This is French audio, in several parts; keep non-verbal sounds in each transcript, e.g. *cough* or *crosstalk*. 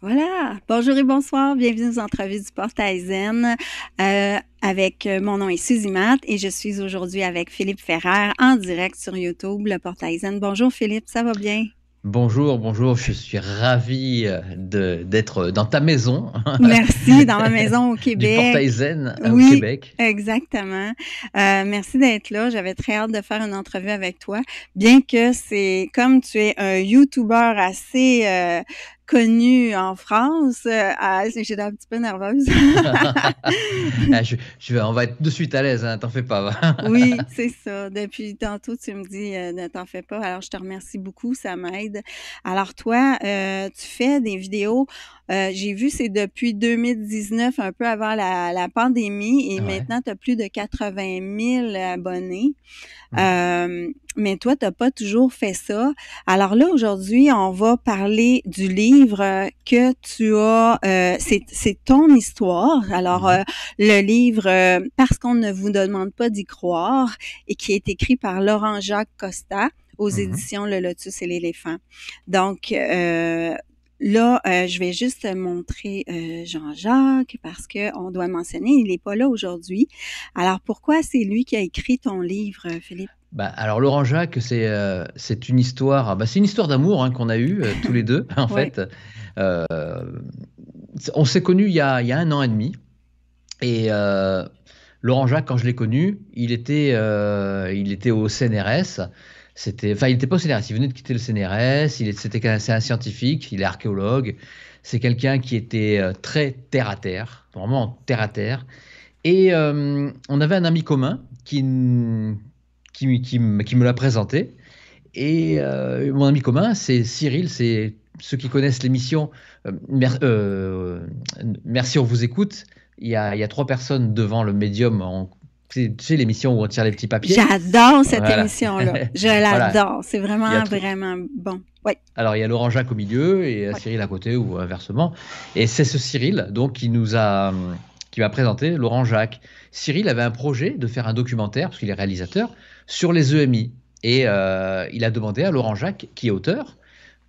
Voilà. Bonjour et bonsoir. Bienvenue aux entrevues du Portail euh, avec euh, mon nom est Suzy Matt et je suis aujourd'hui avec Philippe Ferrer en direct sur YouTube, le Portaizen. Bonjour Philippe, ça va bien? Bonjour, bonjour, je suis ravi euh, d'être dans ta maison. *laughs* Merci, dans ma maison au *laughs* Québec. Du au Québec. Exactement. merci d'être là. J'avais très hâte de faire une entrevue avec toi. Bien que c'est comme tu es un YouTuber assez connue en France. Ah, euh, J'étais un petit peu nerveuse. *laughs* Ah, je, on va être de suite à l'aise, hein, t'en fais pas. *laughs* oui, c'est ça. Depuis tantôt, tu me dis euh, ne t'en fais pas. Alors, je te remercie beaucoup, ça m'aide. Alors, toi, euh, tu fais des vidéos euh, j'ai vu, c'est depuis 2019, un peu avant la, pandémie, et maintenant, tu as plus de 80 000 abonnés. Mmh. Euh, mais toi, tu n'as pas toujours fait ça. Alors là, aujourd'hui, on va parler du livre que tu as. Euh, c'est ton histoire. Alors, mmh. le livre Parce qu'on ne vous demande pas d'y croire et qui est écrit par Laurent Jacques Costa aux mmh. éditions Le Lotus et l'éléphant. Donc, Là, euh, je vais juste montrer euh, Jean-Jacques parce que on doit mentionner, il n'est pas là aujourd'hui. Alors, pourquoi c'est lui qui a écrit ton livre, euh, Philippe bah, alors Laurent Jacques, c'est une histoire, ah, bah, c'est une histoire d'amour hein, qu'on a eue tous les deux *laughs* en fait. on s'est connus il y, a, un an et demi et Laurent Jacques, quand je l'ai connu, il était il était au CNRS c'était, enfin, il n'était pas au CNRS, il venait de quitter le CNRS, il un scientifique, il est archéologue, c'est quelqu'un qui était euh, très terre à terre, vraiment terre à terre. Et euh, on avait un ami commun qui, qui, me l'a présenté. Et euh, mon ami commun, c'est Cyril, c'est ceux qui connaissent l'émission, merci, on vous écoute. Il y, a, trois personnes devant le médium en, c'est l'émission où on tire les petits papiers. J'adore cette émission-là. *laughs* Je l'adore. C'est vraiment, vraiment bon. Alors, il y a Laurent Jacques au milieu et euh, Cyril à côté ou inversement. Et c'est ce Cyril, donc, qui nous a qui m'a présenté Laurent Jacques. Cyril avait un projet de faire un documentaire, parce qu'il est réalisateur, sur les EMI. Et euh, il a demandé à Laurent Jacques, qui est auteur,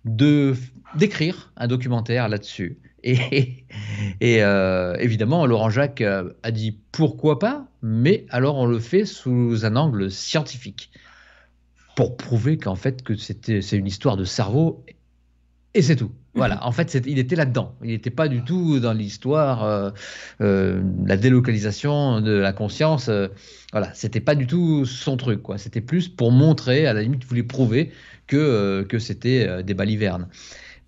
de d'écrire un documentaire là-dessus. Et, euh, évidemment, Laurent Jacques euh, a dit pourquoi pas, mais alors on le fait sous un angle scientifique pour prouver qu'en fait que c'était c'est une histoire de cerveau et c'est tout. Mhm. Voilà, en fait, il était là-dedans. Il n'était pas du tout dans l'histoire, euh, euh la délocalisation de la conscience. voilà, c'était pas du tout son truc. Quoi. C'était plus pour montrer, à la limite, il voulait prouver que, que c'était des balivernes.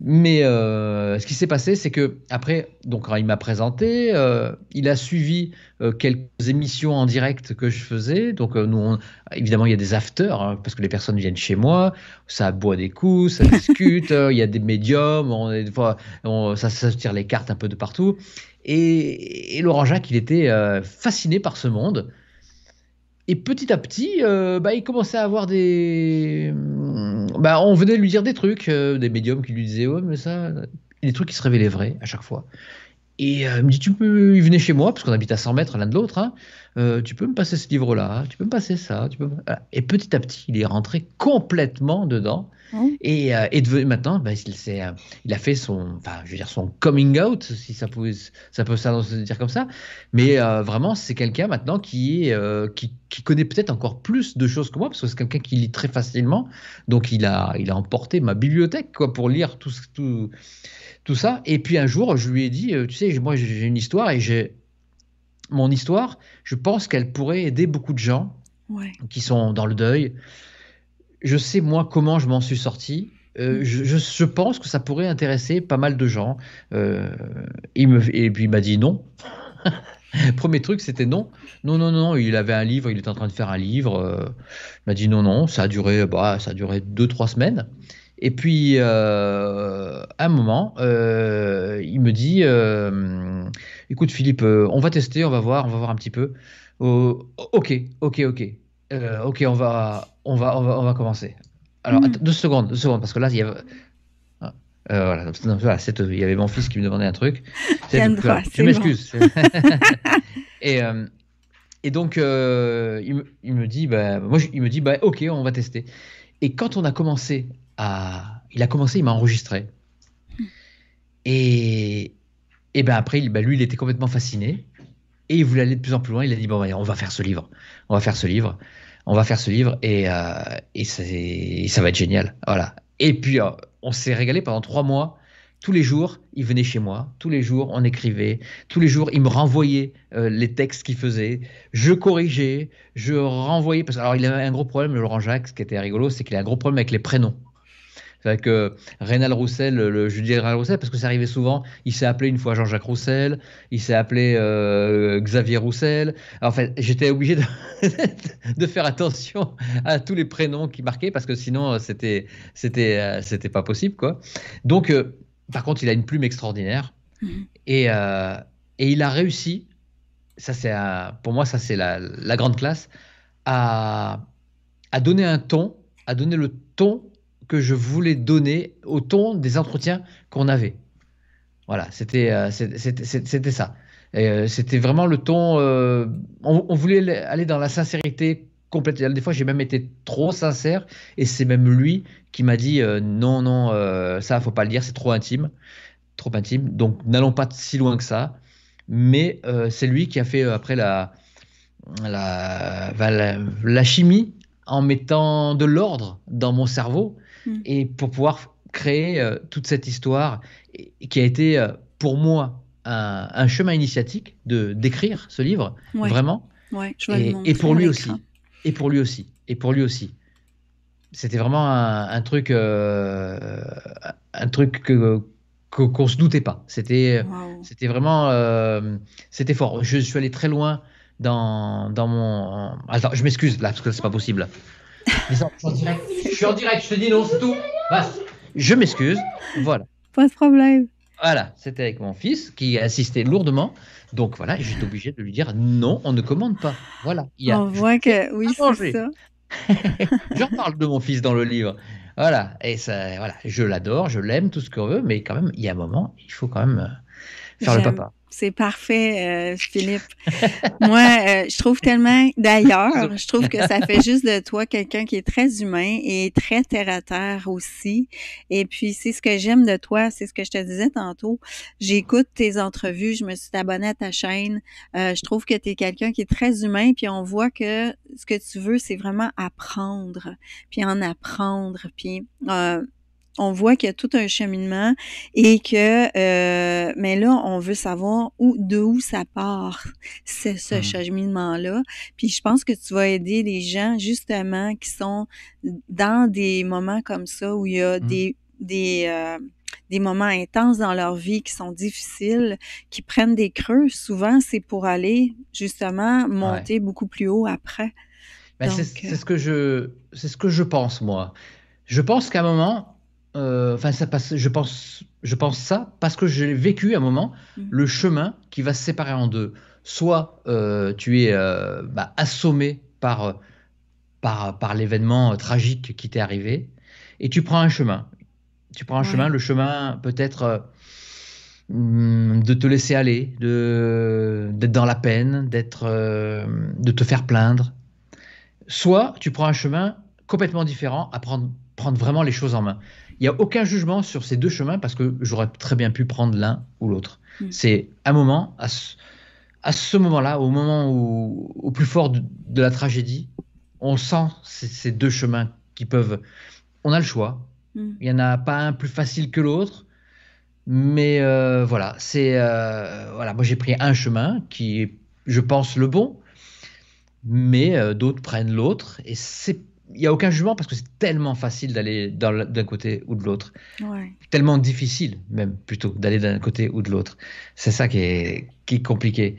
Mais euh, ce qui s'est passé, c'est que après, donc il m'a présenté, euh, il a suivi euh, quelques émissions en direct que je faisais. Donc nous, évidemment, il y a des afters hein, parce que les personnes viennent chez moi, ça boit des coups, ça discute, il y a des médiums, fois, ça, tire les cartes un peu de partout. Et, et Laurent Jacques, il était fasciné par ce monde. Et petit à petit, euh, bah, il commençait à avoir des. Bah, on venait lui dire des trucs, euh, des médiums qui lui disaient Ouais, mais ça. Des trucs qui se révélaient vrais à chaque fois. Et euh, il me dit Tu peux. Il venait chez moi, parce qu'on habite à 100 mètres l'un de l'autre. Hein. tu peux me passer ce livre-là, tu peux me passer ça. Tu peux... Et petit à petit, il est rentré complètement dedans. Et, euh, maintenant, bah, il, euh, il, a fait son, enfin, je veux dire son coming out, si ça, pouvait, ça peut se dire comme ça. Mais euh, vraiment, c'est quelqu'un maintenant qui, est, qui, connaît peut-être encore plus de choses que moi, parce que c'est quelqu'un qui lit très facilement. Donc, il a, il a emporté ma bibliothèque quoi, pour lire tout, tout, tout ça. Et puis un jour, je lui ai dit, tu sais, moi, j'ai une histoire et j'ai mon histoire, je pense qu'elle pourrait aider beaucoup de gens qui sont dans le deuil, je sais moi comment je m'en suis sorti. Euh, mm. je, pense que ça pourrait intéresser pas mal de gens. Euh, il me, et puis il m'a dit non. *laughs* Premier truc, c'était non. Non, non, non, il avait un livre, il était en train de faire un livre. Euh, il m'a dit non, non, ça a duré, bah, ça a duré deux, trois semaines. Et puis, à un moment, il me dit, écoute Philippe, on va tester, on va voir, on va voir un petit peu. ok, ok, ok. Euh, ok, on va, on va, on va, commencer. Alors, hmm. deux secondes, deux secondes, parce que là, il y avait. Ah, euh, voilà, il y avait mon fils qui me demandait un truc. droit, je m'excuse. et, donc, euh, il, me, dit, bah, moi, il me dit, bah, ok, on va tester. Et quand on a commencé à, il a commencé, il m'a enregistré. Hmm. Et, et ben après, ben, lui, il était complètement fasciné et il voulait aller de plus en plus loin. Il a dit, bon, on va faire ce livre, on va faire ce livre on va faire ce livre euh, et, ça va être génial. Voilà. Et puis, euh, on s'est régalé pendant trois mois. Tous les jours, il venait chez moi. Tous les jours, on écrivait. Tous les jours, il me renvoyait euh, les textes qu'il faisait. Je corrigeais, je renvoyais. Parce alors, il avait un gros problème, Laurent Jacques, ce qui était rigolo, c'est qu'il a un gros problème avec les prénoms. Avec que Rénal Roussel, le judier Rénal Roussel, parce que ça arrivait souvent. Il s'est appelé une fois Jean-Jacques Roussel, il s'est appelé euh, Xavier Roussel. en fait, j'étais obligé *laughs* de, faire attention à tous les prénoms qui marquaient, parce que sinon, euh, c'était, c'était, euh, c'était pas possible, quoi. Donc, par contre, il a une plume extraordinaire. Mm-hmm. Et, il a réussi, ça c'est pour moi ça c'est la, grande classe, à, à, donner un ton, à donner le ton que je voulais donner au ton des entretiens qu'on avait. Voilà, c'était euh, c'était ça. Euh, c'était vraiment le ton. Euh, on, voulait aller dans la sincérité complète. Des fois, j'ai même été trop sincère, et c'est même lui qui m'a dit non, non, ça, faut pas le dire, c'est trop intime, trop intime. Donc, n'allons pas si loin que ça. Mais c'est lui qui a fait après la, la, la chimie en mettant de l'ordre dans mon cerveau Mm. et pour pouvoir créer euh, toute cette histoire qui a été euh, pour moi un, chemin initiatique de d'écrire ce livre vraiment et, pour lui aussi et pour lui aussi et pour lui aussi c'était vraiment un, truc euh, un truc que qu'on ne se doutait pas c'était c'était vraiment c'était fort je, suis allé très loin dans, dans mon attends je m'excuse là parce que c'est pas possible je suis en direct. Je te dis non, c'est tout. Je m'excuse. Voilà. Pas de problème. Voilà, c'était avec mon fils qui assistait lourdement. Donc voilà, j'étais ah. obligé de lui dire non, on ne commande pas. Voilà. Il on voit que oui, c'est ça. *laughs* J'en parle de mon fils dans le livre. Voilà, et ça, voilà, je l'adore, je l'aime, tout ce qu'on veut, mais quand même, il y a un moment, il faut quand même euh, faire le papa. C'est parfait, euh, Philippe. Moi, euh, je trouve tellement, d'ailleurs, je trouve que ça fait juste de toi quelqu'un qui est très humain et très terre à terre aussi. Et puis, c'est ce que j'aime de toi, c'est ce que je te disais tantôt. J'écoute tes entrevues, je me suis abonnée à ta chaîne. Euh, je trouve que tu es quelqu'un qui est très humain, puis on voit que ce que tu veux, c'est vraiment apprendre, puis en apprendre, puis on voit qu'il y a tout un cheminement et que euh, mais là on veut savoir où de où ça part *laughs* ce mm. cheminement là puis je pense que tu vas aider les gens justement qui sont dans des moments comme ça où il y a mm. des euh, des moments intenses dans leur vie qui sont difficiles, qui prennent des creux, souvent c'est pour aller justement monter beaucoup plus haut après. Ben, euh c'est ce que je c'est ce que je pense moi. Je pense qu'à un moment, euh, enfin ça passe, je pense, je pense ça parce que j'ai vécu à un moment mm. le chemin qui va se séparer en deux. Soit euh, tu es euh, bah, assommé par par, l'événement tragique qui t'est arrivé, et tu prends un chemin. Tu prends un chemin, le chemin peut-être de te laisser aller, de d'être dans la peine, d'être, de te faire plaindre. Soit tu prends un chemin complètement différent, à prendre vraiment les choses en main n'y a aucun jugement sur ces deux chemins parce que j'aurais très bien pu prendre l'un ou l'autre. Mm. C'est un moment, à ce, moment-là, au moment où, au plus fort de, la tragédie, on sent ces, deux chemins qui peuvent. On a le choix. Mm. Il n'y en a pas un plus facile que l'autre. Mais euh, voilà, c'est. Euh, voilà, moi j'ai pris un chemin qui est, je pense, le bon. Mais euh, d'autres prennent l'autre. Et c'est il n'y a aucun jugement parce que c'est tellement facile d'aller d'un côté ou de l'autre. Tellement difficile, même plutôt, d'aller d'un côté ou de l'autre. C'est ça qui est, compliqué.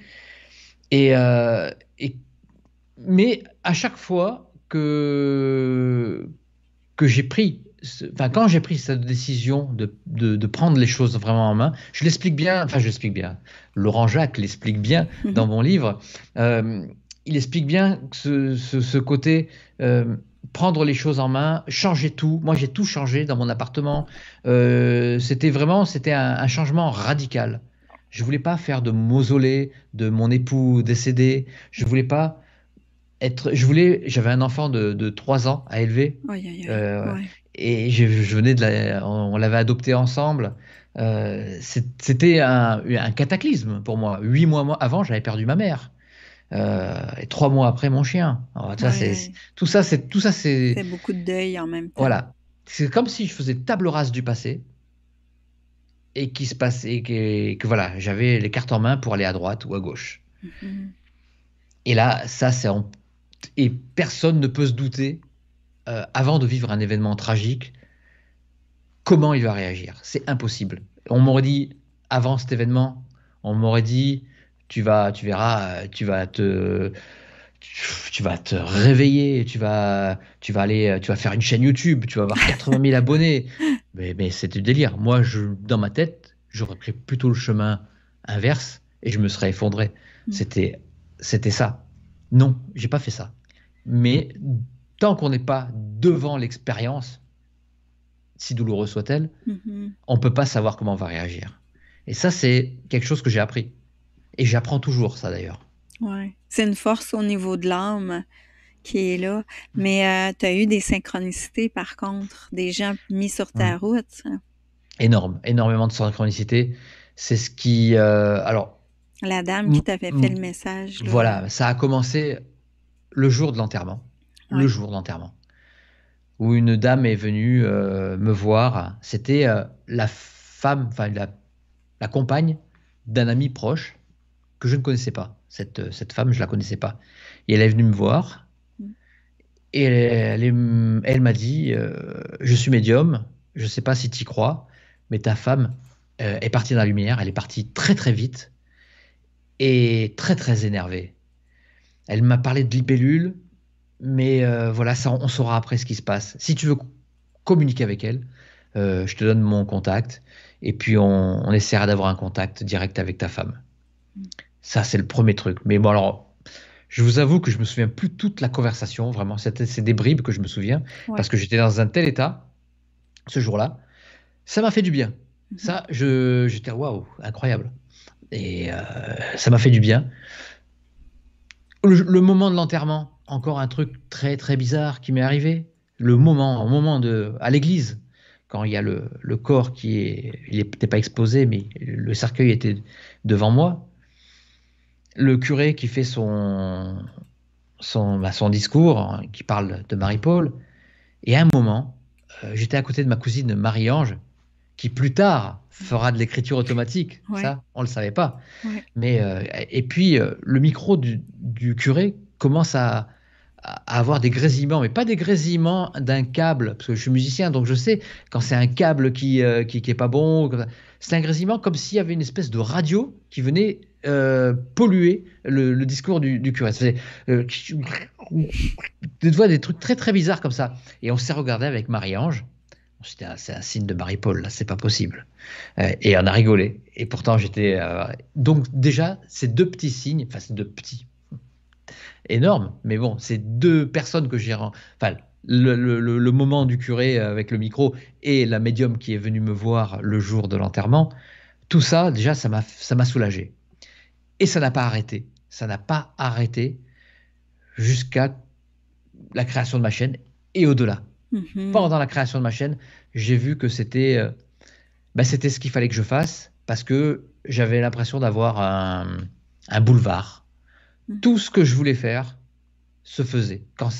Euh, et, mais à chaque fois que, que j'ai pris, enfin, quand j'ai pris cette décision de, de, prendre les choses vraiment en main, je l'explique bien, enfin, je l'explique bien. Laurent Jacques l'explique bien *laughs* dans mon livre. Euh, il explique bien ce, ce, côté. Euh, prendre les choses en main, changer tout. Moi, j'ai tout changé dans mon appartement. Euh, c'était vraiment, c'était un, changement radical. Je voulais pas faire de mausolée de mon époux décédé. Je voulais pas être. Je voulais. J'avais un enfant de, de 3 ans à élever. Euh, et je, venais de on, l'avait adopté ensemble. Euh, c'était un, un, cataclysme pour moi. Huit mois avant, j'avais perdu ma mère. Euh, et trois mois après mon chien. Tout ça, c'est tout ça, c'est. beaucoup de deuil en même temps. Voilà, c'est comme si je faisais table rase du passé et qui se passait que, que voilà, j'avais les cartes en main pour aller à droite ou à gauche. Mhm. Et là, ça, c'est et personne ne peut se douter euh, avant de vivre un événement tragique comment il va réagir. C'est impossible. On m'aurait dit avant cet événement, on m'aurait dit tu vas, tu verras, tu vas te, tu vas te réveiller, tu vas, tu vas aller, tu vas faire une chaîne YouTube, tu vas avoir 80 000 abonnés. *laughs* Mais, c'est du délire. Moi, je, dans ma tête, j'aurais pris plutôt le chemin inverse et je me serais effondré. Mm. C'était, c'était ça. Non, j'ai pas fait ça. Mais tant qu'on n'est pas devant l'expérience, si douloureuse soit-elle, mm-hmm. on peut pas savoir comment on va réagir. Et ça, c'est quelque chose que j'ai appris. Et j'apprends toujours ça d'ailleurs. Ouais. C'est une force au niveau de l'âme qui est là. Mais euh, tu as eu des synchronicités, par contre, des gens mis sur ta route. Hein? Énorme, énormément de synchronicité. C'est ce qui. Euh, alors. La dame qui t'avait fait le message. Voilà, ça a commencé le jour de l'enterrement. Le jour d'enterrement, Où une dame est venue euh, me voir. C'était la femme, enfin la compagne d'un ami proche que je ne connaissais pas. Cette, euh, cette femme, je la connaissais pas. Et elle est venue me voir. Mm. Et elle, elle, elle m'a dit euh, Je suis médium, je sais pas si tu y crois, mais ta femme euh, est partie dans la lumière, elle est partie très très vite et très très énervée. Elle m'a parlé de libellule, mais voilà, ça, on saura après ce qui se passe. Si tu veux communiquer avec elle, je te donne mon contact et puis on, on essaiera d'avoir un contact direct avec ta femme. Mm. Ça, c'est le premier truc. Mais bon, alors, je vous avoue que je me souviens plus toute la conversation, vraiment. C'est des bribes que je me souviens, parce que j'étais dans un tel état ce jour-là. Ça m'a fait du bien. Mhm. Ça, j'étais waouh, incroyable. Et euh, ça m'a fait du bien. Le, moment de l'enterrement, encore un truc très très bizarre qui m'est arrivé. Le moment, au moment de à l'église, quand il y a le, le corps qui est, il n'était pas exposé, mais le cercueil était devant moi le curé qui fait son, son, bah, discours, hein, qui parle de Marie-Paul. Et à un moment, euh, j'étais à côté de ma cousine Marie-Ange, qui plus tard fera de l'écriture automatique. Ça, on ne le savait pas. Mais, euh, et puis, euh, le micro du, curé commence à, avoir des grésillements, mais pas des grésillements d'un câble, parce que je suis musicien, donc je sais quand c'est un câble qui n'est qui, est pas bon. C'est un grésillement comme s'il y avait une espèce de radio qui venait euh, polluer le, discours du, curé. C'est euh, des, des trucs très très bizarres comme ça. Et on s'est regardé avec Marie-Ange. C'était un, un, signe de Marie-Paul, là, c'est pas possible. Euh, et on a rigolé. Et pourtant, j'étais. Euh, donc, déjà, ces deux petits signes, enfin, ces deux petits, énormes, mais bon, ces deux personnes que j'ai. Enfin, le, le, moment du curé avec le micro et la médium qui est venue me voir le jour de l'enterrement, tout ça, déjà, ça m'a soulagé. Et ça n'a pas arrêté. Ça n'a pas arrêté jusqu'à la création de ma chaîne et au-delà. Mhm. Pendant la création de ma chaîne, j'ai vu que c'était euh, bah, c'était ce qu'il fallait que je fasse parce que j'avais l'impression d'avoir un, boulevard. Mhm. Tout ce que je voulais faire se faisait quand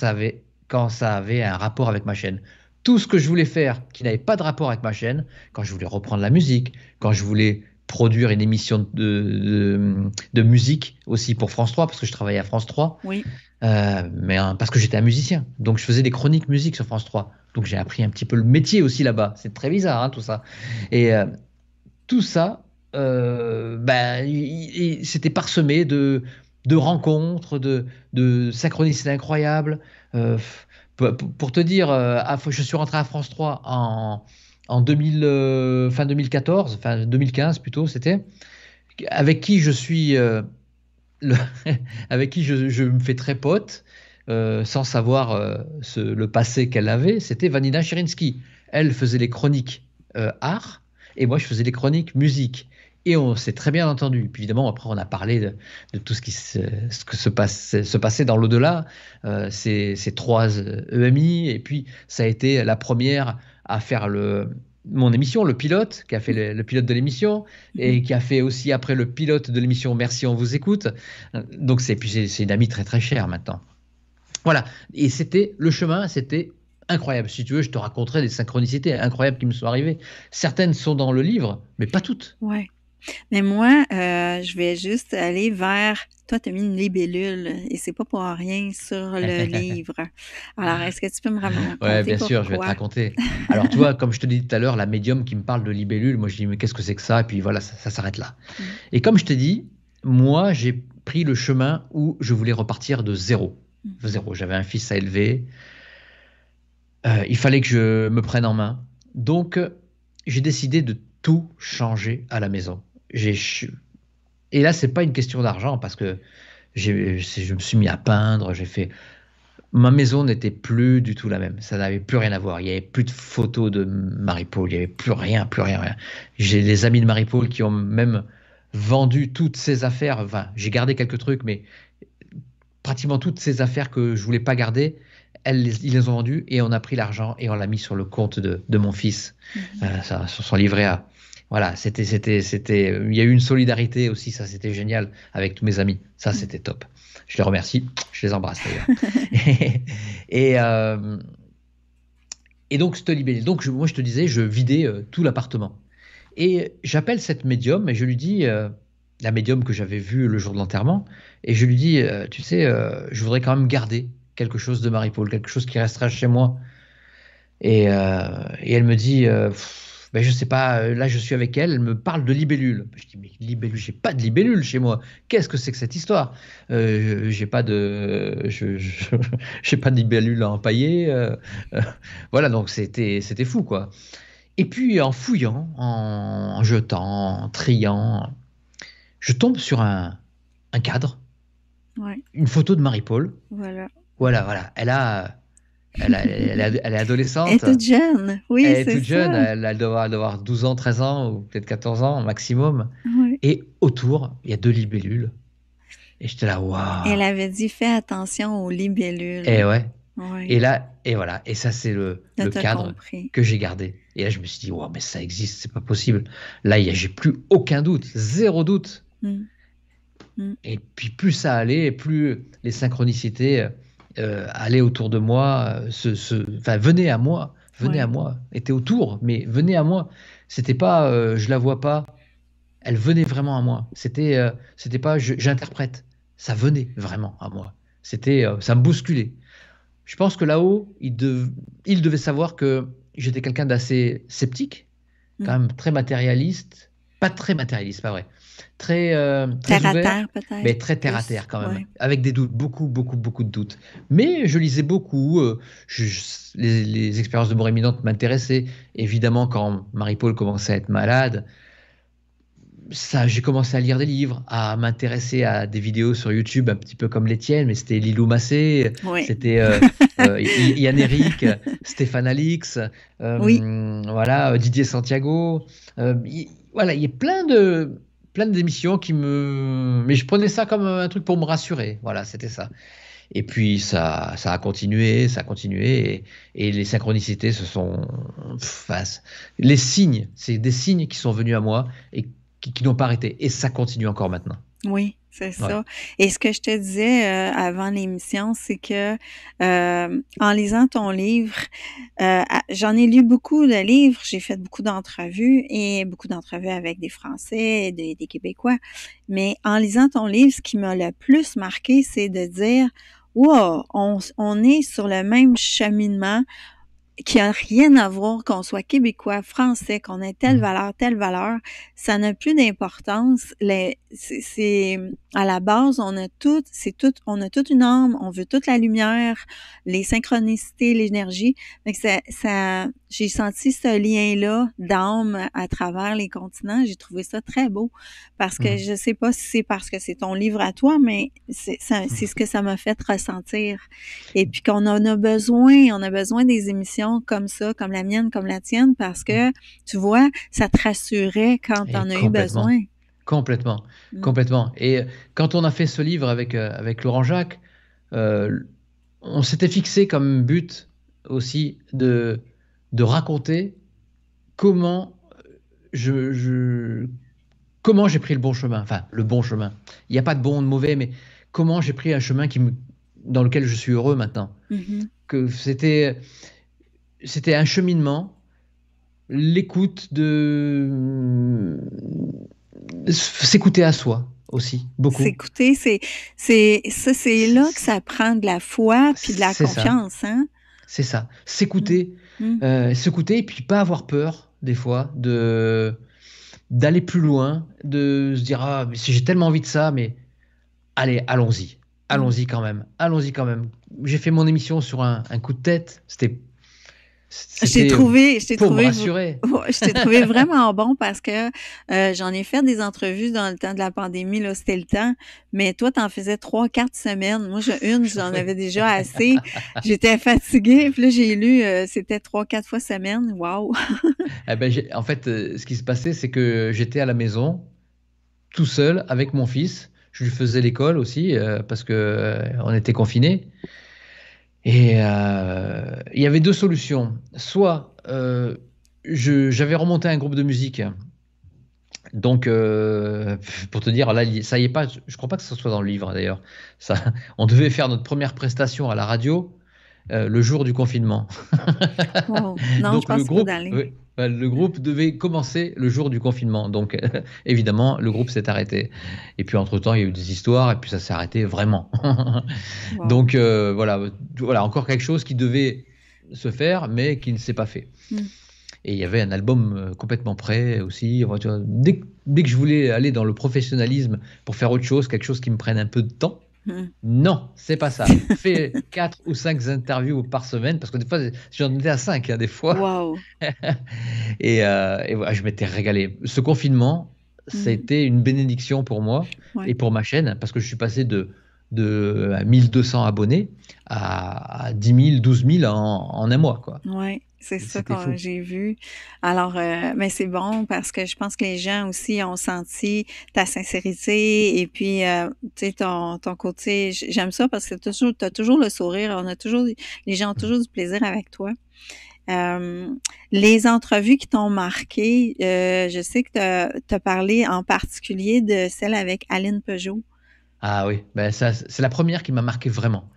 quand ça avait un rapport avec ma chaîne. Tout ce que je voulais faire qui n'avait pas de rapport avec ma chaîne, quand je voulais reprendre la musique, quand je voulais produire une émission de, de, musique aussi pour France 3, parce que je travaillais à France 3. Oui. Euh, mais hein, parce que j'étais un musicien. Donc je faisais des chroniques musique sur France 3. Donc j'ai appris un petit peu le métier aussi là-bas. C'est très bizarre hein, tout ça. Et euh, tout ça, euh, ben, c'était parsemé de, de rencontres, de, de synchronicités incroyables. Pour, pour, te dire, je suis rentré à France 3 en en euh, fin 2014, fin 2015 plutôt, c'était, avec qui je suis, euh, *laughs* le avec qui je, me fais très pote, euh, sans savoir le passé qu'elle avait, c'était Vanina Chirinsky. Elle faisait les chroniques art et moi je faisais les chroniques musique. Et on s'est très bien entendu. Puis évidemment, après, on a parlé de, tout ce qui se, passe, se passait dans l'au-delà, ces, trois EMI. E et puis, ça a été la première à faire le, mon émission, le pilote, qui a fait mm. le, pilote de l'émission, et mm. qui a fait aussi après le pilote de l'émission Merci, on vous écoute. Donc c'est une amie très très chère maintenant. Voilà, et c'était le chemin, c'était incroyable. Si tu veux, je te raconterai des synchronicités incroyables qui me sont arrivées. Certaines sont dans le livre, mais pas toutes. Ouais. Mais moi, euh, je vais juste aller vers. Toi, tu as mis une libellule et c'est pas pour rien sur le *laughs* livre. Alors, est-ce que tu peux me raconter? Oui, bien sûr, je vais te raconter. *laughs* Alors, tu vois, comme je te dis tout à l'heure, la médium qui me parle de libellule, moi, je dis, mais qu'est-ce que c'est que ça? Et puis voilà, ça, s'arrête là. Mm. Et comme je te dis, moi, j'ai pris le chemin où je voulais repartir de zéro. Mm. zéro. J'avais un fils à élever. Euh, il fallait que je me prenne en main. Donc, j'ai décidé de tout changer à la maison. Et là, c'est pas une question d'argent parce que je me suis mis à peindre, j'ai fait. Ma maison n'était plus du tout la même. Ça n'avait plus rien à voir. Il n'y avait plus de photos de Marie-Paul. Il n'y avait plus rien, plus rien, J'ai des amis de Marie-Paul qui ont même vendu toutes ses affaires. Enfin, j'ai gardé quelques trucs, mais pratiquement toutes ces affaires que je voulais pas garder, elles, ils les ont vendues et on a pris l'argent et on l'a mis sur le compte de, mon fils. Mmh. Euh, ça, sur son livret A. Voilà, c'était, c'était, c'était. Il y a eu une solidarité aussi, ça c'était génial avec tous mes amis. Ça mm. c'était top. Je les remercie, je les embrasse d'ailleurs. *laughs* *laughs* Euh, et, donc Donc moi je te disais, je vidais euh, tout l'appartement. Et j'appelle cette médium et je lui dis, euh, la médium que j'avais vue le jour de l'enterrement, et je lui dis, tu sais, je voudrais quand même garder quelque chose de Marie-Paul, quelque chose qui restera chez moi. Et, elle me dit. Ben, je sais pas, euh, là je suis avec elle, elle me parle de libellule. Ben, je dis mais libellule, j'ai pas de libellule chez moi. Qu'est-ce que c'est que cette histoire euh, J'ai pas de, je, *laughs* j'ai pas de libellule en empailler. Euh, voilà, donc c'était, c'était fou quoi. Et puis en fouillant, en, jetant, en triant, je tombe sur un, cadre, une photo de Marie-Paul. Voilà. Voilà, voilà. Elle a elle, est adolescente. Elle est toute jeune, oui. Elle est, toute jeune, elle, doit avoir, 12 ans, 13 ans, ou peut-être 14 ans maximum. Et autour, il y a deux libellules. Et j'étais là, waouh. Elle avait dit, fais attention aux libellules. Et eh ouais. Et là, et voilà, et ça c'est le, cadre que j'ai gardé. Et là, je me suis dit, wow, mais ça existe, c'est pas possible. Là, j'ai plus aucun doute, zéro doute. Mm. Mm. Et puis plus ça allait, plus les synchronicités euh, euh, allait autour de moi, ce euh, venez à moi, venez à moi, était autour, mais venez à moi. C'était pas euh, je la vois pas, elle venait vraiment à moi. C'était c'était pas j'interprète, ça venait vraiment à moi. C'était ça me bousculait. Je pense que là-haut, il, devait savoir que j'étais quelqu'un d'assez sceptique, mm. quand même très matérialiste, pas très matérialiste, pas vrai euh, très, terre à terre peut-être, mais très terre à terre quand même, avec des doutes, beaucoup, beaucoup, beaucoup de doutes. Mais je lisais beaucoup, euh, les, expériences de mort imminente m'intéressaient. Évidemment, quand Marie-Paul commençait à être malade, ça, j'ai commencé à lire des livres, à m'intéresser à des vidéos sur YouTube, un petit peu comme les tiennes, mais c'était Lilou Massé, c'était Yann euh, *laughs* Eric, Stéphane Alix, voilà, Didier Santiago. voilà, il y a plein de, plein d'émissions qui me. Mais je prenais ça comme un truc pour me rassurer. Voilà, c'était ça. Et puis ça, ça a continué, ça a continué, et, les synchronicités se sont. face les signes, c'est des signes qui sont venus à moi et qui n'ont pas arrêté. Et ça continue encore maintenant. Oui c'est ça. Et ce que je te disais euh, avant l'émission, c'est que euh, en lisant ton livre, euh, j'en ai lu beaucoup de livres, j'ai fait beaucoup d'entrevues et beaucoup d'entrevues avec des Français, des, Québécois. Mais en lisant ton livre, ce qui m'a le plus marqué, c'est de dire Wow, on, est sur le même cheminement, qui a rien à voir qu'on soit québécois, français, qu'on ait telle mm. valeur, telle valeur, ça n'a plus d'importance. C'est à la base, on a tout, c'est tout, on a toute une âme, on veut toute la lumière, les synchronicités, l'énergie. ça, j'ai senti ce lien-là d'âme à travers les continents. J'ai trouvé ça très beau parce que je mm. je sais pas si c'est parce que c'est ton livre à toi, mais mm. c'est ce que ça m'a fait ressentir. Et puis qu'on en a besoin, on a besoin des émissions comme ça, comme la mienne, comme la tienne, parce que, mm. tu vois, ça te rassurait quand on eh, en as eu besoin. Complètement, mm. complètement. Et euh, quand on a fait ce livre avec, euh, avec Laurent Jacques, euh, on s'était fixé comme but aussi de, de raconter comment je, comment j'ai pris le bon chemin. Enfin, le bon chemin. Il n'y a pas de bon ou de mauvais, mais comment j'ai pris un chemin qui me, dans lequel je suis heureux maintenant. Mm-hmm. Que c'était c'était un cheminement, l'écoute de s'écouter à soi aussi beaucoup. S'écouter, c'est c'est c'est là que ça prend de la foi puis de la confiance, hein. C'est ça, s'écouter, mmh. Mmh. Euh, s'écouter et puis pas avoir peur des fois de d'aller plus loin, de se dire ah mais j'ai tellement envie de ça, mais allez allons-y, allons-y mmh. quand même, allons-y quand même. J'ai fait mon émission sur un, un coup de tête, c'était j'ai trouvé, je trouvé, *laughs* je t'ai trouvé vraiment bon parce que euh, j'en ai fait des entrevues dans le temps de la pandémie, là, c'était le temps. Mais toi, t'en faisais trois, quatre semaines. Moi, une, j'en *laughs* avais déjà assez. J'étais fatiguée. Puis là, j'ai lu, euh, c'était trois, quatre fois semaine. Waouh! *laughs* eh ben, en fait, euh, ce qui se passait, c'est que j'étais à la maison, tout seul, avec mon fils. Je lui faisais l'école aussi parce que on était confinés. Et euh, il y avait deux solutions. Soit euh, j'avais remonté un groupe de musique. Donc, euh, pour te dire, là, ça y est pas. Je crois pas que ce soit dans le livre d'ailleurs. On devait faire notre première prestation à la radio euh, le jour du confinement. le groupe, devait commencer le jour du confinement. Donc, *laughs* évidemment, le groupe s'est arrêté. Et puis, entre-temps, il y a eu des histoires et puis ça s'est arrêté vraiment. *laughs* Donc, euh, voilà, voilà, encore quelque chose qui devait se faire, mais qui ne s'est pas fait. Mm. Et il y avait un album euh, complètement prêt aussi. Dès, dès, que je voulais aller dans le professionnalisme pour faire autre chose, quelque chose qui me prenne un peu de temps, Hmm. Non, c'est pas ça. *laughs* Fais 4 ou 5 interviews par semaine, parce que des fois, j'en étais à 5 hein, des fois. *laughs* et, euh, je m'étais régalé. Ce confinement, hmm. c'était été une bénédiction pour moi et pour ma chaîne, parce que je suis passé de, de 1200 euh, abonnés à, 10 000, 12 000 en, un mois. Quoi. Ouais c'est ça que j'ai vu. Alors, euh, mais c'est bon parce que je pense que les gens aussi ont senti ta sincérité et puis, euh, tu sais, ton, côté, j'aime ça parce que tu as, toujours le sourire, on a toujours, les gens ont toujours du plaisir avec toi. Euh, les entrevues qui t'ont marqué, je sais que tu as, parlé en particulier de celle avec Aline Peugeot. Ah oui, ben c'est la première qui m'a marqué vraiment.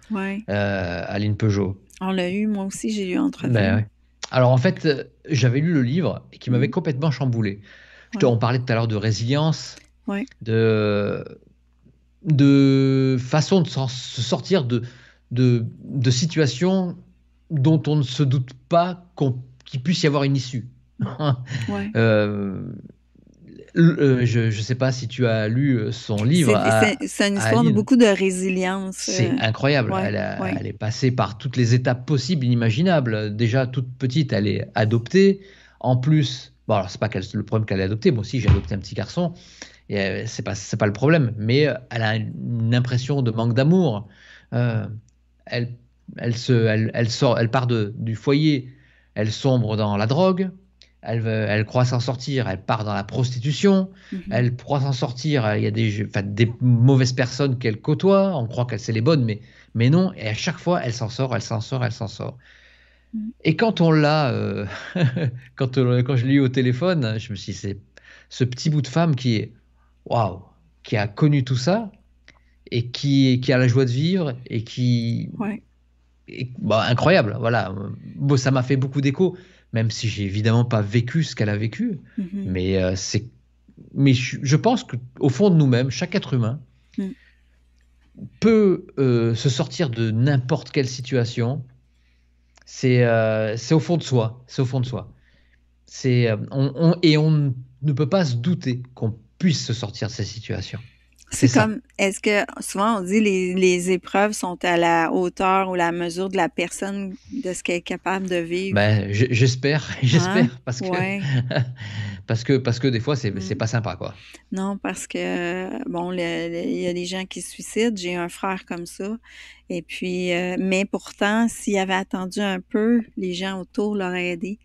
Aline Peugeot. On l'a eu, moi aussi, j'ai eu entrevue. Ben alors en fait, j'avais lu le livre et qui m'avait mmh. complètement chamboulé. on parlait tout à l'heure de résilience, de, façon de se sortir de, situations dont on ne se doute pas qu'il puisse y avoir une issue. ouais. *laughs* Euh, euh, je ne sais pas si tu as lu euh, son livre. C'est une histoire de beaucoup de résilience. Euh. C'est incroyable. elle, est passée par toutes les étapes possibles, inimaginables. Déjà, toute petite, elle est adoptée. En plus, bon, n'est c'est pas le problème qu'elle est adoptée. Moi aussi, j'ai adopté un petit garçon. Et c'est pas, pas le problème. Mais elle a une impression de manque d'amour. elle, elle, elle, elle, sort, elle part de, du foyer. Elle sombre dans la drogue. Elle, croit s'en sortir, elle part dans la prostitution, mhm. elle croit s'en sortir, euh, il y a des, mauvaises personnes qu'elle côtoie, on croit qu'elle sait les bonnes, mais, non, et à chaque fois elle s'en sort, elle s'en sort, elle s'en sort. Mhm. Et quand on l'a, euh, *laughs* quand, euh, quand je l'ai eu au téléphone, je me suis dit, c'est ce petit bout de femme qui est, waouh, qui a connu tout ça, et qui, a la joie de vivre, et qui... Ouais. Bah, incroyable, voilà, ça m'a fait beaucoup d'écho même si j'ai évidemment pas vécu ce qu'elle a vécu. Mhm. Mais euh, c'est, mais je, pense pense qu'au fond de nous-mêmes, chaque être humain mm. peut euh, se sortir de n'importe quelle situation. C'est, euh, c'est au fond de soi, c'est au fond de soi. C'est, on, et on ne peut pas se douter qu'on puisse se sortir de ces situations. C'est comme, est-ce que souvent on dit les, les épreuves sont à la hauteur ou la mesure de la personne, de ce qu'elle est capable de vivre? Ben, j'espère, *laughs* j'espère, hein? parce, que, *laughs* parce que parce que des fois, c'est mm. pas sympa, quoi. Non, parce que, bon, il y a des gens qui se suicident, j'ai un frère comme ça, et puis, euh, mais pourtant, s'il avait attendu un peu, les gens autour l'auraient aidé.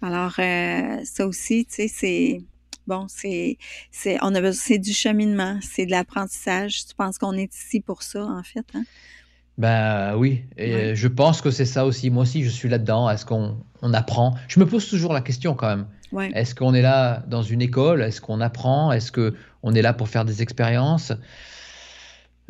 Alors, euh, ça aussi, tu sais, c'est Bon, c'est, c'est, on a c'est du cheminement, c'est de l'apprentissage. Tu penses qu'on est ici pour ça, en fait? Hein? Ben oui, euh, je pense que c'est ça aussi. Moi aussi, je suis là-dedans. Est-ce qu'on apprend Je me pose toujours la question quand même. Est-ce qu'on est là dans une école Est-ce qu'on apprend Est-ce qu'on est là pour faire des expériences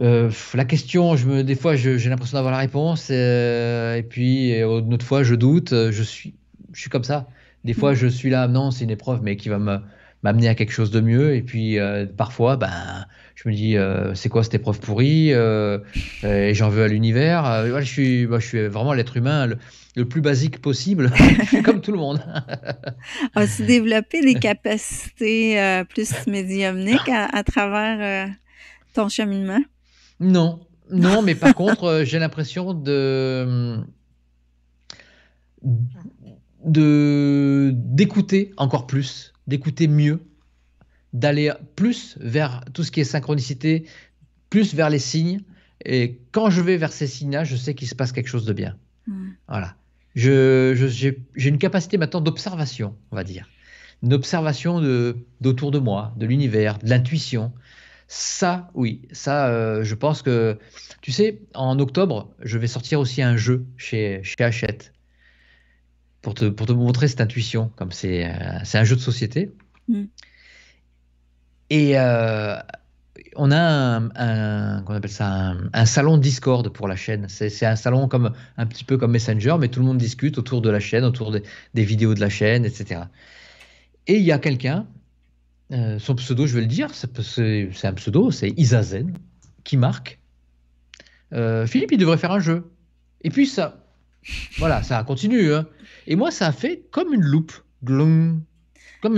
euh, La question, je me, des fois, j'ai l'impression d'avoir la réponse, euh, et puis une autre fois, je doute. Je suis, je suis comme ça. Des fois, je suis là, non, c'est une épreuve, mais qui va me, m'amener à quelque chose de mieux. Et puis euh, parfois, ben, je me dis, euh, c'est quoi cette épreuve pourrie euh, Et j'en veux à l'univers. je, suis, je suis vraiment l'être humain. Le, plus basique possible, *laughs* comme tout le monde. a *laughs* se développer des capacités plus médiumniques à, travers ton cheminement? Non, non, mais par *laughs* contre, j'ai l'impression de d'écouter encore plus d'écouter mieux, d'aller plus vers tout ce qui est synchronicité, plus vers les signes. Et quand je vais vers ces signes-là, je sais qu'il se passe quelque chose de bien. Voilà. J'ai une capacité maintenant d'observation, on va dire. Une observation d'autour de, moi, de l'univers, de l'intuition. Ça, oui, ça, euh, je pense que. Tu sais, en octobre, je vais sortir aussi un jeu chez, chez Hachette pour te, pour te montrer cette intuition, comme c'est euh, un jeu de société. Mm. Et euh, on a un, appelle ça un, salon Discord pour la chaîne. C'est un salon comme un petit peu comme Messenger, mais tout le monde discute autour de la chaîne, autour des vidéos de la chaîne, etc. Et il y a quelqu'un, euh, son pseudo, je vais le dire, c'est un pseudo, c'est Isazen, qui marque Philippe, il devrait faire un jeu. Et puis ça, voilà, ça continue. Hein. Et moi, ça a fait comme une loupe. comme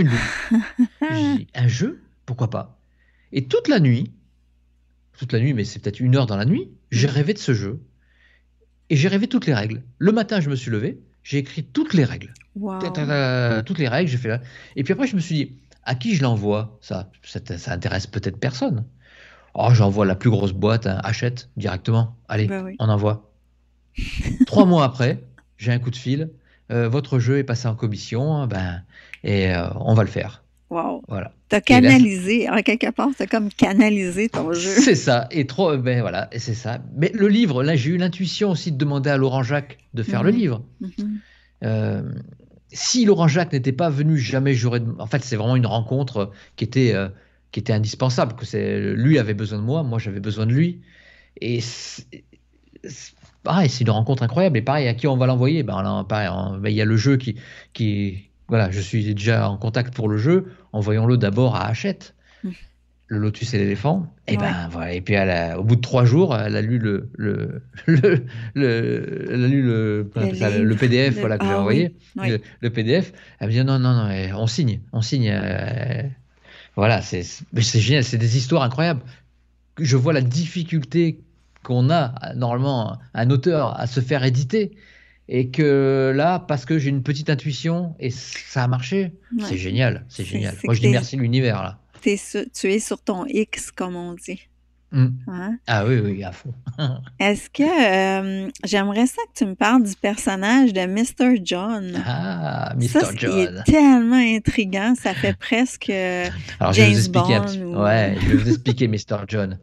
une loupe. *laughs* un jeu Pourquoi pas Et toute la nuit, toute la nuit, mais c'est peut-être une heure dans la nuit, j'ai mm. rêvé de ce jeu. Et j'ai rêvé toutes les règles. Le matin, je me suis levé, j'ai écrit toutes les règles. Toutes les règles, j'ai fait Et puis après, je me suis dit, à qui je l'envoie ça, ça, intéresse peut-être personne. Oh, j'envoie la plus grosse boîte, hein. achète directement. Allez, bah on envoie. Trois mois après, j'ai un coup de fil. Euh, votre jeu est passé en commission, hein, ben, et euh, on va le faire. Wow. Voilà. Tu as canalisé, en quelque part, t'as comme canalisé ton jeu. C'est ça. Et trop, ben voilà, c'est ça. Mais le livre, là, j'ai eu l'intuition aussi de demander à Laurent Jacques de faire le mhm. livre. Mhm. Euh, si Laurent Jacques n'était pas venu, jamais j'aurais. En fait, c'est vraiment une rencontre qui était, qui était indispensable. Que lui avait besoin de moi, moi j'avais besoin de lui. Et pareil, ah, c'est une rencontre incroyable. Et pareil, à qui on va l'envoyer ben, là, ben, Il y a le jeu qui, Voilà, je suis déjà en contact pour le jeu. Envoyons-le d'abord à Hachette. Mmh. Le Lotus et l'éléphant. Et ben voilà. Et puis au bout de trois jours, elle a lu le le *laughs* a lu le, PDF voilà que j'ai ah envoyé. Le, PDF. Elle me dit non non non, on signe, on signe. Euh, voilà, c'est génial, c'est des histoires incroyables. Je vois la difficulté qu'on a normalement un auteur à se faire éditer. Et que là, parce que j'ai une petite intuition et ça a marché, c'est génial, c'est génial. Moi, je dis merci l'univers là. tu es sur ton X, comme on dit. Mm. Hein? Ah oui, oui, à fond. *laughs* Est-ce que euh, j'aimerais ça que tu me parles du personnage de Mr. John? Ah, Mr. John. tellement intriguant, ça fait presque euh, Alors, James je vais vous expliquer Bond, euh, Ouais, je vais vous expliquer *laughs* Mr. John.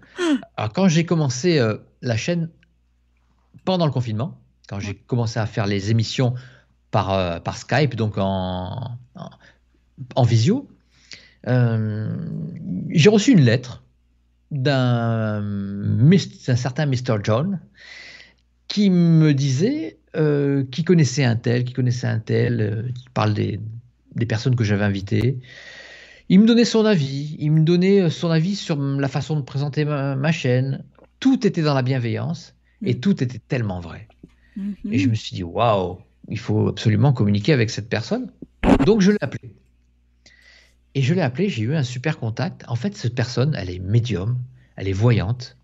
Alors, quand j'ai commencé la chaîne pendant le confinement, quand j'ai commencé à faire les émissions par, par Skype, donc en, en visio, j'ai reçu une lettre euh, d'un certain Mr. John qui me disait euh, qui connaissait un tel, qui connaissait un tel, euh, qui il parle des, personnes que j'avais invitées. Il me donnait son avis, il me donnait euh, son avis sur la façon de présenter ma, chaîne. Tout était dans la bienveillance et mm. tout était tellement vrai. Mm-hmm. Et je me suis dit, waouh, il faut absolument communiquer avec cette personne. Donc je l'ai appelé. Et je l'ai appelé, j'ai eu un super contact. En fait, cette personne, elle est médium, elle est voyante,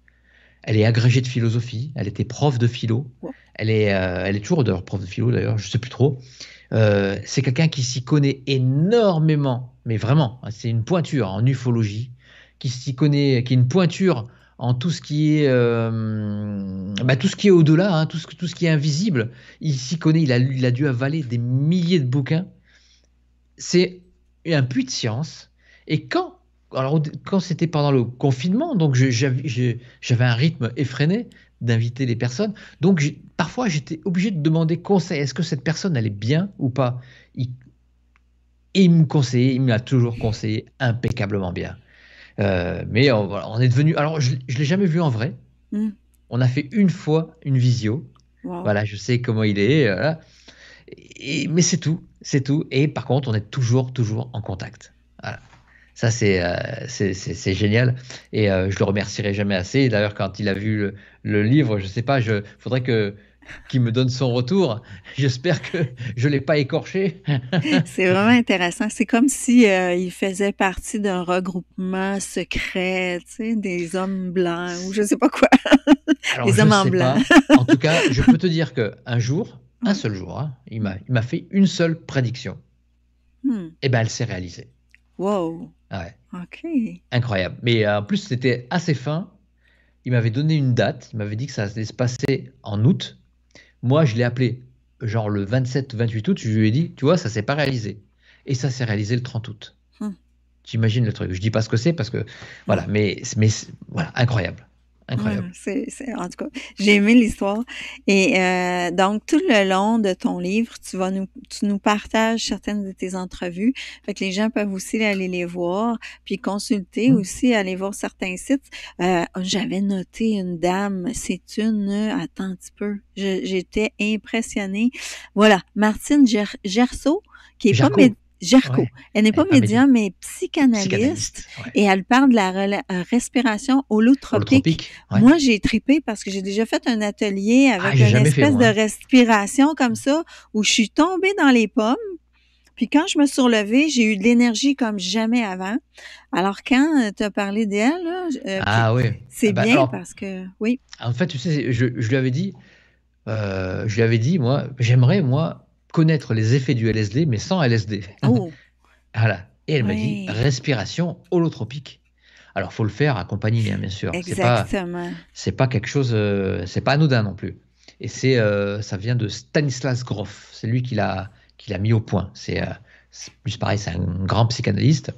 elle est agrégée de philosophie, elle était prof de philo, elle est, euh, elle est toujours d'ailleurs prof de philo d'ailleurs, je sais plus trop. Euh, c'est quelqu'un qui s'y connaît énormément, mais vraiment, hein, c'est une pointure en ufologie, qui s'y connaît, qui est une pointure en tout ce qui est, euh, bah, tout ce qui est au-delà, hein, tout, ce, tout ce qui est invisible. Il s'y connaît, il a, il a dû avaler des milliers de bouquins. C'est un puits de science. Et quand, alors quand c'était pendant le confinement, donc j'avais un rythme effréné d'inviter les personnes. Donc parfois j'étais obligé de demander conseil. Est-ce que cette personne allait bien ou pas il, Et il me conseillait, il me l'a toujours conseillé impeccablement bien. Euh, mais on, est devenu. Alors je, ne l'ai jamais vu en vrai. Hmm. On a fait une fois une visio. Voilà, je sais comment il est. Et, mais c'est tout c'est tout. Et par contre, on est toujours, toujours en contact. Voilà. Ça, c'est, euh, c'est, génial. Et euh, je le remercierai jamais assez. D'ailleurs, quand il a vu le, livre, je ne sais pas, il faudrait que, qu'il me donne son retour. *laughs* J'espère que je ne l'ai pas écorché. *laughs* c'est vraiment intéressant. C'est comme si euh, il faisait partie d'un regroupement secret, des hommes blancs ou je ne sais pas quoi. des hommes en blanc. En tout cas, je peux te *laughs* dire qu'un jour, un hmm. seul jour. Hein. Il m'a fait une seule prédiction. Hmm. Et eh ben elle s'est réalisée. Wow. Ouais. Ok. Incroyable. Mais euh, en plus, c'était assez fin. Il m'avait donné une date. Il m'avait dit que ça allait se passer en août. Moi, je l'ai appelé genre le 27-28 août. Je lui ai dit, tu vois, ça s'est pas réalisé. Et ça s'est réalisé le 30 août. J'imagine hmm. le truc. Je dis pas ce que c'est parce que voilà, mais, mais voilà, incroyable en tout cas, j'ai aimé l'histoire. Et euh, donc, tout le long de ton livre, tu vas nous, tu nous partages certaines de tes entrevues. Fait que les gens peuvent aussi aller les voir, puis consulter mmh. aussi, aller voir certains sites. Euh, j'avais noté une dame, c'est une, attends un petit peu, j'étais impressionnée. Voilà, Martine Ger qui est pas médecin. Gerco. Elle n'est pas ah, ben, médium, mais psychanalyste. Et elle parle de la euh, respiration holotropique. Moi, j'ai tripé parce que j'ai déjà fait un atelier ah, avec une espèce de respiration comme ça où je suis tombée dans les pommes. Puis quand je me suis relevée, j'ai eu de l'énergie comme jamais avant. Alors quand euh, tu as parlé d'elle, euh, ah, c'est eh ben, bien parce que oui. En fait, tu sais, je, je lui avais dit, je lui avais dit, moi, j'aimerais moi connaître les effets du LSD, mais sans LSD. Oh. *laughs* voilà. Et elle me m'a dit respiration holotropique. Alors, faut le faire accompagné, hein, bien sûr. Exactement. C'est pas, pas quelque chose, euh, c'est pas anodin non plus. Et c'est, euh, ça vient de Stanislas Grof. C'est lui qui l'a, qui l'a mis au point. C'est euh, plus pareil, c'est un grand psychanalyste.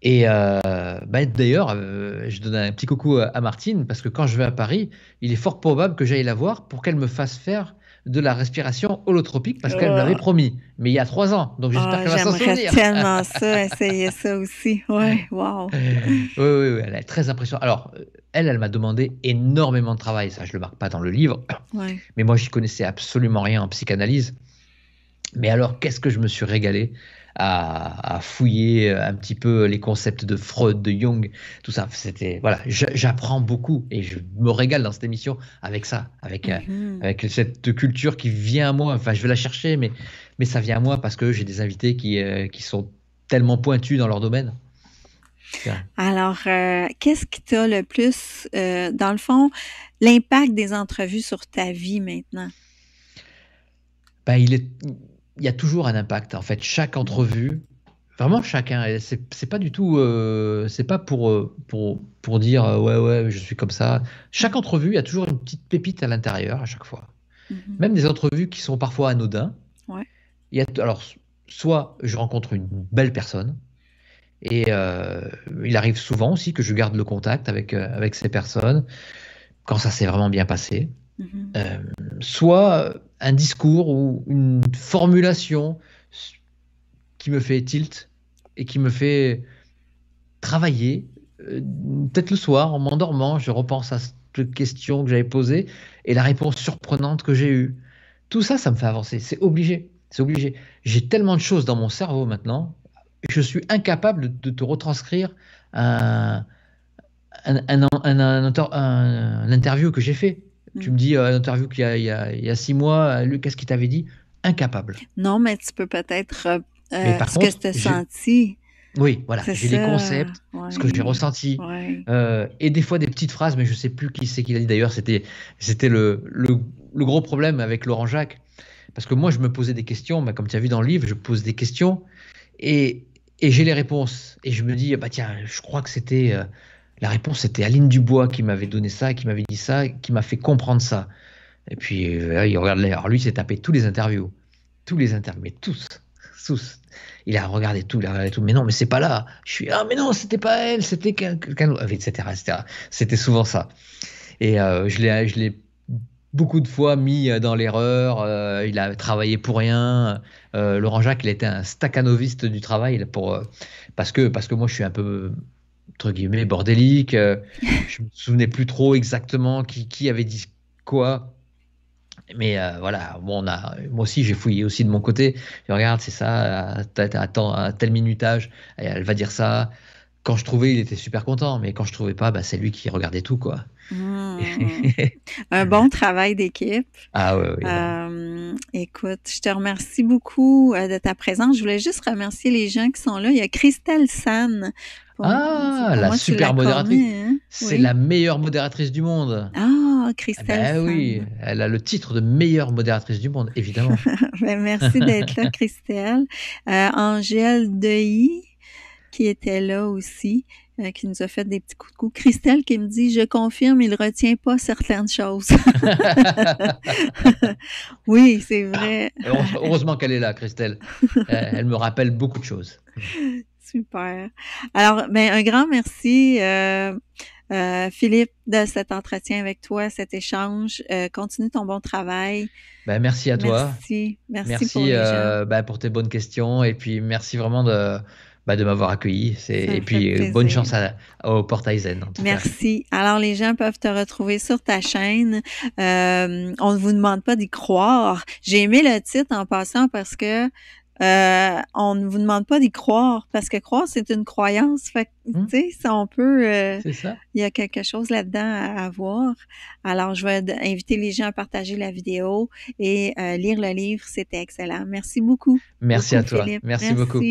Et bah, d'ailleurs, je donne un petit coucou à Martine parce que quand je vais à Paris, il est fort probable que j'aille la voir pour qu'elle me fasse faire de la respiration holotropique parce qu'elle me l'avait oh. promis. Mais il y a trois ans, donc j'espère oh, qu'elle va s'en souvenir. J'aimerais tellement *laughs* ça, essayer ça aussi. Ouais, wow. *laughs* oui, oui, elle est très impressionnante. Alors, euh, elle, elle m'a demandé énormément de travail. Ça, je ne le marque pas dans le livre. Mais moi, j'y connaissais absolument rien en psychanalyse. Mais alors, qu'est-ce que je me suis régalé à, fouiller euh, un petit peu les concepts de Freud, de Jung, tout ça. C'était voilà, j'apprends beaucoup et je me régale dans cette émission avec ça, avec, euh, mhm. avec cette culture qui vient à moi. Enfin, je vais la chercher, mais, mais ça vient à moi parce que j'ai des invités qui, euh, qui sont tellement pointus dans leur domaine. Alors, qu'est-ce qui t'a le plus, dans le fond, l'impact des entrevues sur ta vie maintenant? Ben, il est il y a toujours un impact. En fait, chaque entrevue, vraiment chacun, c'est pas du tout, euh, c'est pas pour, euh, pour, pour dire euh, ouais, ouais, je suis comme ça. Chaque entrevue, il y a toujours une petite pépite à l'intérieur à chaque fois. Mm-hmm. Même des entrevues qui sont parfois anodins. Ouais. Il y a, alors, soit je rencontre une belle personne, et il arrive souvent aussi que je garde le contact avec, avec ces personnes quand ça s'est vraiment bien passé. Mm-hmm. soit un discours ou une formulation qui me fait tilt et qui me fait travailler. Euh, peut-être le soir, en m'endormant, je repense à cette question que j'avais posée et la réponse surprenante que j'ai eue. Tout ça, ça me fait avancer. C'est obligé. C'est obligé. J'ai tellement de choses dans mon cerveau maintenant, je suis incapable de te retranscrire un, un interview que j'ai fait. Mm. Tu me dis, euh, à l'interview qu'il y, y, a six mois, euh, Luc, qu'est-ce qu'il t'avait dit Incapable. Non, mais tu peux peut-être. Euh, euh ce que je as senti. Oui, voilà, j'ai les concepts, ce que j'ai ressenti, et des fois des petites phrases, mais je ne sais plus qui c'est qui l'a dit d'ailleurs. C'était, c'était le, le, gros problème avec Laurent Jacques, parce que moi je me posais des questions, comme tu as vu dans le livre, je pose des questions et, et j'ai les réponses, et je me dis bah tiens, je crois que c'était la réponse était Aline Dubois qui m'avait donné ça, qui m'avait dit ça, qui m'a fait comprendre ça. Et puis, euh, il regarde, alors lui, il s'est tapé tous les interviews. Tous les interviews, mais tous. Il a regardé tout, il a tout. Mais non, mais c'est pas là. Je suis, ah, mais non, c'était pas elle, c'était quelqu'un d'autre, etc., C'était souvent ça. Et euh, je l'ai, beaucoup de fois mis euh, dans l'erreur, il a travaillé pour rien. Laurent Jacques, il était un stacanoviste du travail pour, parce, que, parce que moi, je suis un peu entre guillemets bordélique. Euh, *laughs* je me souvenais plus trop exactement qui, avait dit quoi. Mais euh, voilà, bon, on a, moi aussi j'ai fouillé aussi de mon côté. Je regarde, c'est ça, attends, à tel minutage, elle va dire ça. Quand je trouvais, il était super content, mais quand je trouvais pas, bah, c'est lui qui regardait tout quoi. Mmh. *laughs* un bon travail d'équipe. Ah oui, euh, écoute, je te remercie beaucoup euh, de ta présence. Je voulais juste remercier les gens qui sont là. Il y a Christelle San. ah, la super modératrice. Hein? C'est la meilleure modératrice du monde. Ah, Christelle eh ben oui, elle a le titre de meilleure modératrice du monde, évidemment. *laughs* Ben, merci d'être là, *laughs* Christelle. Euh, Angèle Deuilly, qui était là aussi. Euh, qui nous a fait des petits coups de cou. Christelle qui me dit Je confirme, il ne retient pas certaines choses. *laughs* oui, c'est ah, vrai. heureusement qu'elle est là, Christelle. Euh, elle me rappelle beaucoup de choses. Super. Alors, ben, un grand merci. Euh, Philippe, de cet entretien avec toi, cet échange. continue ton bon travail. Ben, merci à toi. Merci. Merci, ben, pour, tes bonnes questions. Et puis, merci vraiment de, bah, de m'avoir accueilli. Et puis, euh, bonne chance au Portail Merci. Alors, les gens peuvent te retrouver sur ta chaîne. Euh, on ne vous demande pas d'y croire. J'ai aimé le titre en passant parce que euh, on ne vous demande pas d'y croire parce que croire c'est une croyance. Fait hum. tu sais, ça on peut. Il y a quelque chose là-dedans à, voir. Alors je vais inviter les gens à partager la vidéo et lire le livre. C'était excellent. Merci beaucoup. Merci à toi. Merci beaucoup.